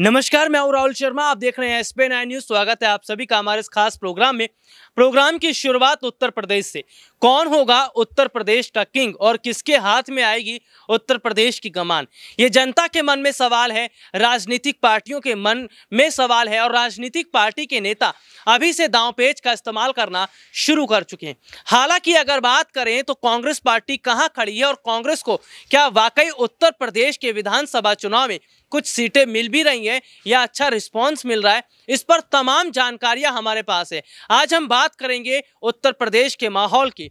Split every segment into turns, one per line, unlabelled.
नमस्कार मैं हूं राहुल शर्मा आप देख रहे हैं एस नाइन न्यूज स्वागत है आप सभी का हमारे इस खास प्रोग्राम में प्रोग्राम की शुरुआत उत्तर प्रदेश से कौन होगा उत्तर प्रदेश का किंग और किसके हाथ में आएगी उत्तर प्रदेश की कमान ये जनता के मन में सवाल है राजनीतिक पार्टियों के मन में सवाल है और राजनीतिक पार्टी के नेता अभी से दाव पेज का इस्तेमाल करना शुरू कर चुके हैं हालांकि अगर बात करें तो कांग्रेस पार्टी कहाँ खड़ी है और कांग्रेस को क्या वाकई उत्तर प्रदेश के विधानसभा चुनाव में कुछ सीटें मिल भी रही हैं या अच्छा रिस्पांस मिल रहा है इस पर तमाम जानकारियां हमारे पास है आज हम बात करेंगे उत्तर प्रदेश के माहौल की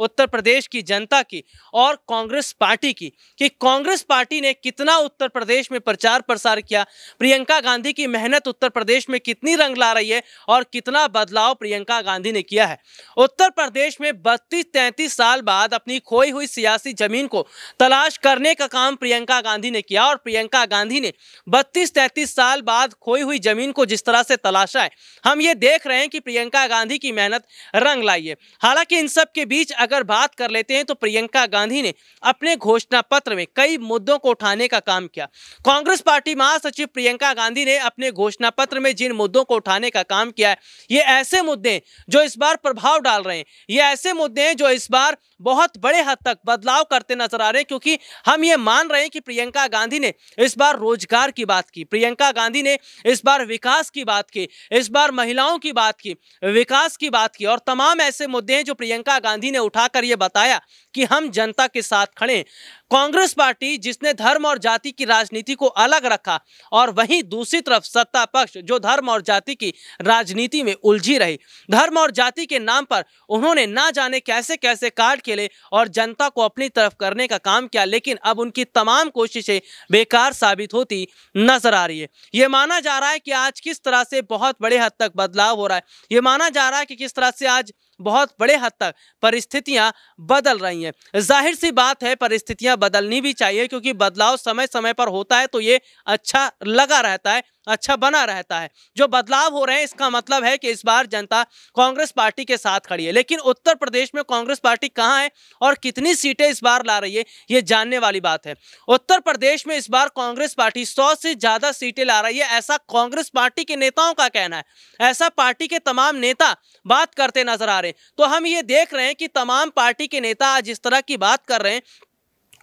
उत्तर प्रदेश की जनता की और कांग्रेस पार्टी की कि कांग्रेस पार्टी ने कितना उत्तर प्रदेश में प्रचार प्रसार किया प्रियंका गांधी की मेहनत उत्तर प्रदेश में कितनी रंग ला रही है और कितना बदलाव प्रियंका गांधी ने किया है उत्तर प्रदेश में बत्तीस तैंतीस साल बाद अपनी खोई हुई सियासी जमीन को तलाश करने का काम प्रियंका गांधी ने किया और प्रियंका गांधी ने बत्तीस तैंतीस साल बाद खोई हुई जमीन को जिस तरह से तलाशा है हम ये देख रहे हैं कि प्रियंका गांधी की मेहनत रंग लाई है हालांकि इन सब के बीच अगर बात कर लेते हैं तो प्रियंका गांधी ने अपने घोषणा पत्र में कई मुद्दों को उठाने का काम किया कांग्रेस पार्टी महासचिव प्रियंका गांधी ने अपने घोषणा पत्र में जिन मुद्दों को उठाने का काम किया है ये ऐसे मुद्दे जो इस बार प्रभाव डाल रहे हैं ये ऐसे मुद्दे हैं जो इस बार बहुत बड़े हद तक बदलाव करते नजर आ रहे हैं क्योंकि हम ये मान रहे हैं कि प्रियंका गांधी ने इस बार रोजगार की बात की प्रियंका गांधी ने इस बार विकास की बात की इस बार महिलाओं की बात की विकास की बात की और तमाम ऐसे मुद्दे हैं जो प्रियंका गांधी ने उठाकर ये बताया कि हम जनता के साथ खड़े कांग्रेस पार्टी जिसने धर्म और जाति की राजनीति को अलग रखा और वहीं दूसरी तरफ सत्ता पक्ष जो धर्म और जाति की राजनीति में उलझी रही धर्म और जाति के नाम पर उन्होंने ना जाने कैसे कैसे कार्ड खेले और जनता को अपनी तरफ करने का काम किया लेकिन अब उनकी तमाम कोशिशें बेकार साबित होती नजर आ रही है ये माना जा रहा है कि आज किस तरह से बहुत बड़े हद तक बदलाव हो रहा है ये माना जा रहा है कि किस तरह से आज बहुत बड़े हद तक परिस्थितियां बदल रही हैं जाहिर सी बात है परिस्थितियां बदलनी भी चाहिए क्योंकि बदलाव समय समय पर होता है तो ये अच्छा लगा रहता है अच्छा बना रहता है जो बदलाव हो रहे हैं इसका मतलब है कि इस बार जनता कांग्रेस पार्टी के साथ खड़ी है लेकिन उत्तर प्रदेश में कांग्रेस पार्टी कहाँ है और कितनी सीटें इस बार ला रही है ये जानने वाली बात है उत्तर प्रदेश में इस बार कांग्रेस पार्टी सौ से ज़्यादा सीटें ला रही है ऐसा कांग्रेस पार्टी के नेताओं का कहना है ऐसा पार्टी के तमाम नेता बात करते नजर आ रहे हैं तो हम ये देख रहे हैं कि तमाम पार्टी के नेता आज इस तरह की बात कर रहे हैं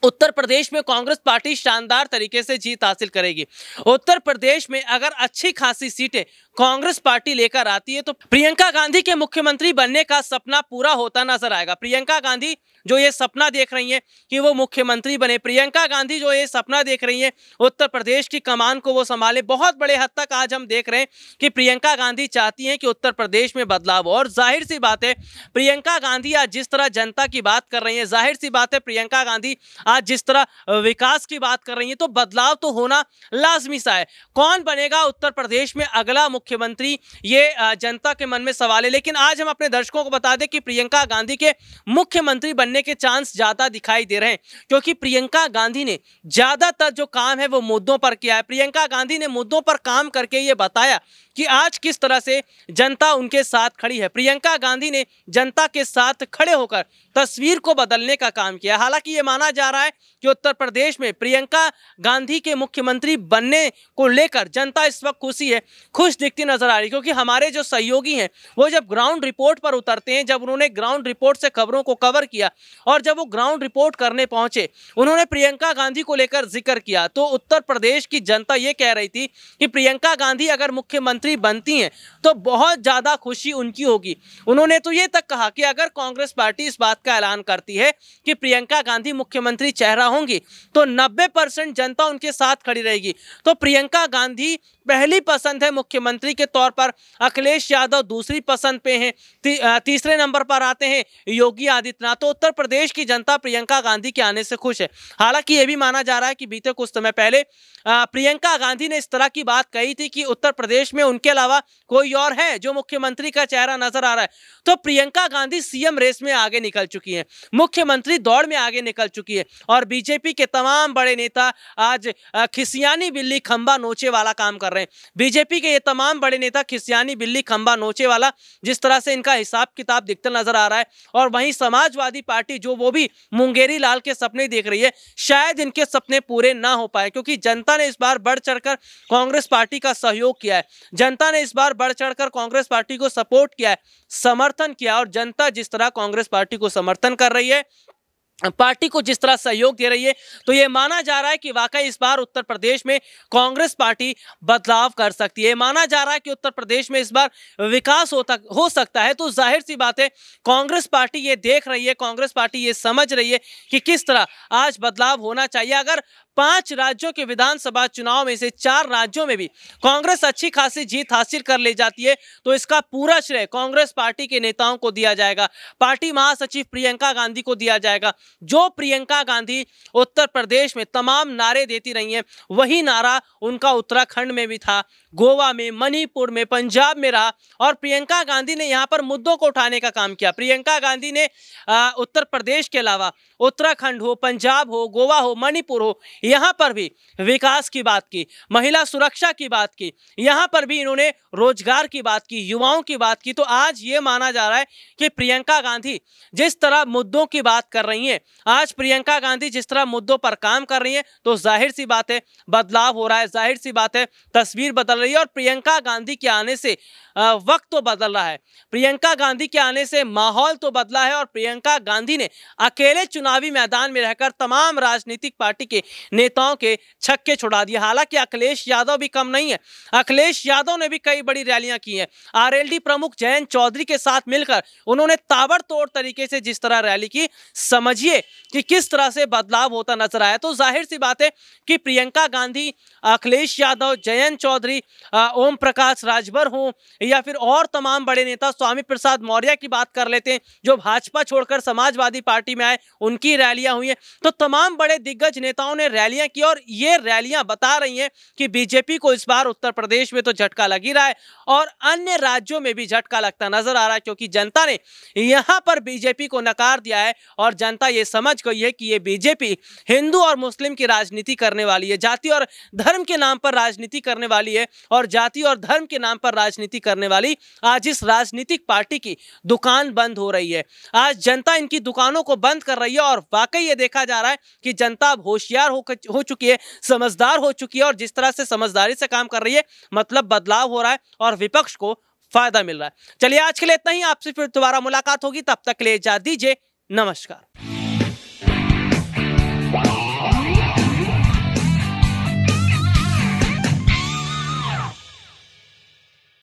उत्तर प्रदेश में कांग्रेस पार्टी शानदार तरीके से जीत हासिल करेगी उत्तर प्रदेश में अगर अच्छी खासी सीटें कांग्रेस पार्टी लेकर आती है तो प्रियंका गांधी के मुख्यमंत्री बनने का सपना पूरा होता नजर आएगा प्रियंका गांधी जो ये सपना देख रही हैं कि वो मुख्यमंत्री बने प्रियंका गांधी जो ये सपना देख रही हैं उत्तर प्रदेश की कमान को वो संभाले बहुत बड़े हद तक आज हम देख रहे हैं कि प्रियंका गांधी चाहती हैं कि उत्तर प्रदेश में बदलाव हो और जाहिर सी बात है प्रियंका गांधी आज जिस तरह जनता की बात कर रही है जाहिर सी बात है प्रियंका गांधी आज जिस तरह विकास की बात कर रही है तो बदलाव तो होना लाजमी सा है कौन बनेगा उत्तर प्रदेश में अगला मुख्य मुख्यमंत्री ये जनता के मन में सवाल है लेकिन आज हम अपने दर्शकों को बता दें कि प्रियंका गांधी के मुख्यमंत्री बनने के चांस ज़्यादा दिखाई दे रहे हैं क्योंकि प्रियंका गांधी ने ज़्यादातर जो काम है वो मुद्दों पर किया है प्रियंका गांधी ने मुद्दों पर काम करके ये बताया कि आज किस तरह से जनता उनके साथ खड़ी है प्रियंका गांधी ने जनता के साथ खड़े होकर तस्वीर को बदलने का काम किया हालांकि ये माना जा रहा है कि उत्तर प्रदेश में प्रियंका गांधी के मुख्यमंत्री बनने को लेकर जनता इस वक्त खुशी है खुश दिखती नजर आ रही क्योंकि हमारे जो सहयोगी हैं वो जब ग्राउंड रिपोर्ट पर उतरते हैं जब उन्होंने ग्राउंड रिपोर्ट से खबरों को कवर किया और जब वो ग्राउंड रिपोर्ट करने पहुंचे उन्होंने प्रियंका गांधी को लेकर जिक्र किया तो उत्तर प्रदेश की जनता ये कह रही थी कि प्रियंका गांधी अगर मुख्यमंत्री मंत्री बनती हैं तो बहुत ज़्यादा खुशी उनकी होगी उन्होंने तो ये तक कहा कि अगर कांग्रेस पार्टी इस बात का ऐलान करती है कि प्रियंका गांधी मुख्यमंत्री चेहरा होंगी तो नब्बे परसेंट जनता उनके साथ खड़ी रहेगी तो प्रियंका गांधी पहली पसंद है मुख्यमंत्री के तौर पर अखिलेश यादव दूसरी पसंद पे हैं ती, तीसरे नंबर पर आते हैं योगी आदित्यनाथ तो उत्तर प्रदेश की जनता प्रियंका गांधी के आने से खुश है हालांकि ये भी माना जा रहा है कि बीते कुछ समय पहले प्रियंका गांधी ने इस तरह की बात कही थी कि उत्तर प्रदेश में उनके अलावा कोई और है जो मुख्यमंत्री का चेहरा नजर आ रहा है तो प्रियंका गांधी सीएम रेस में आगे निकल चुकी हैं मुख्यमंत्री दौड़ में आगे निकल चुकी है और बीजेपी के तमाम बड़े नेता आज खिसियानी बिल्ली खंबा नोचे वाला काम कर रहे हैं बीजेपी के ये तमाम बड़े नेता खिसियानी बिल्ली खंबा नोचे वाला जिस तरह से इनका हिसाब किताब दिखता नजर आ रहा है और वहीं समाजवादी पार्टी जो वो भी मुंगेरी लाल के सपने देख रही है शायद इनके सपने पूरे ना हो पाए क्योंकि जनता ने इस बार बढ़ चढ़कर कांग्रेस पार्टी का सहयोग किया है जनता ने इस बार बढ़ चढ़कर कांग्रेस पार्टी को सपोर्ट किया है समर्थन किया और जनता जिस तरह कांग्रेस पार्टी को समर्थन कर रही है पार्टी को जिस तरह सहयोग दे रही है तो ये माना जा रहा है कि वाकई इस बार उत्तर प्रदेश में कांग्रेस पार्टी बदलाव कर सकती है माना जा रहा है कि उत्तर प्रदेश में इस बार विकास होता हो सकता है तो जाहिर सी बात है कांग्रेस पार्टी ये देख रही है कांग्रेस पार्टी ये समझ रही है कि किस तरह आज बदलाव होना चाहिए अगर पांच राज्यों के विधानसभा चुनाव में से चार राज्यों में भी कांग्रेस अच्छी खासी जीत हासिल कर ले जाती है तो इसका पूरा श्रेय कांग्रेस पार्टी के नेताओं को दिया जाएगा पार्टी महासचिव प्रियंका गांधी को दिया जाएगा जो प्रियंका गांधी उत्तर प्रदेश में तमाम नारे देती रही हैं वही नारा उनका उत्तराखंड में भी था गोवा में मणिपुर में पंजाब में रहा और प्रियंका गांधी ने यहाँ पर मुद्दों को उठाने का काम किया प्रियंका गांधी ने उत्तर प्रदेश के अलावा उत्तराखंड हो पंजाब हो गोवा हो मणिपुर हो यहाँ पर भी विकास की बात की महिला सुरक्षा की बात की यहाँ पर भी इन्होंने रोजगार की बात की युवाओं की बात की तो आज ये माना जा रहा है कि प्रियंका गांधी जिस तरह मुद्दों की बात कर रही हैं आज प्रियंका गांधी जिस तरह मुद्दों पर काम कर रही हैं तो जाहिर सी बात है बदलाव हो रहा है जाहिर सी बात है तस्वीर बदल रही है और प्रियंका गांधी के आने से वक्त तो बदल रहा है प्रियंका गांधी के आने से माहौल तो बदला है और प्रियंका गांधी ने अकेले चुनावी मैदान में रहकर तमाम राजनीतिक पार्टी के नेताओं के छक्के छुड़ा दिए हालांकि अखिलेश यादव भी कम नहीं है अखिलेश यादव ने भी कई बड़ी रैलियां की हैं आरएलडी प्रमुख जयंत चौधरी के साथ मिलकर उन्होंने ताबड़तोड़ तरीके से जिस तरह रैली की समझिए कि किस तरह से बदलाव होता नजर आया तो जाहिर सी बात है कि प्रियंका गांधी अखिलेश यादव जयंत चौधरी ओम प्रकाश राजभर हो या फिर और तमाम बड़े नेता स्वामी प्रसाद मौर्य की बात कर लेते हैं जो भाजपा छोड़कर समाजवादी पार्टी में आए उनकी रैलियां हुई हैं तो तमाम बड़े दिग्गज नेताओं ने रैलियां की और ये रैलियां बता रही हैं कि बीजेपी को इस बार उत्तर प्रदेश में तो झटका लग ही रहा है और अन्य राज्यों में भी झटका लगता नजर आ रहा है क्योंकि जनता ने यहां पर बीजेपी को नकार दिया है और जनता ये समझ गई है कि ये बीजेपी हिंदू और मुस्लिम की राजनीति करने वाली है जाति और धर्म के नाम पर राजनीति करने वाली है और जाति और धर्म के नाम पर राजनीति करने वाली आज इस राजनीतिक पार्टी की दुकान बंद हो रही है आज जनता इनकी दुकानों को बंद कर रही है और वाकई ये देखा जा रहा है कि जनता अब होशियार होकर हो चुकी है समझदार हो चुकी है और जिस तरह से समझदारी से काम कर रही है मतलब बदलाव हो रहा है और विपक्ष को फायदा मिल रहा है चलिए आज के लिए इतना ही आपसे फिर दोबारा मुलाकात होगी तब तक ले जा दीजिए नमस्कार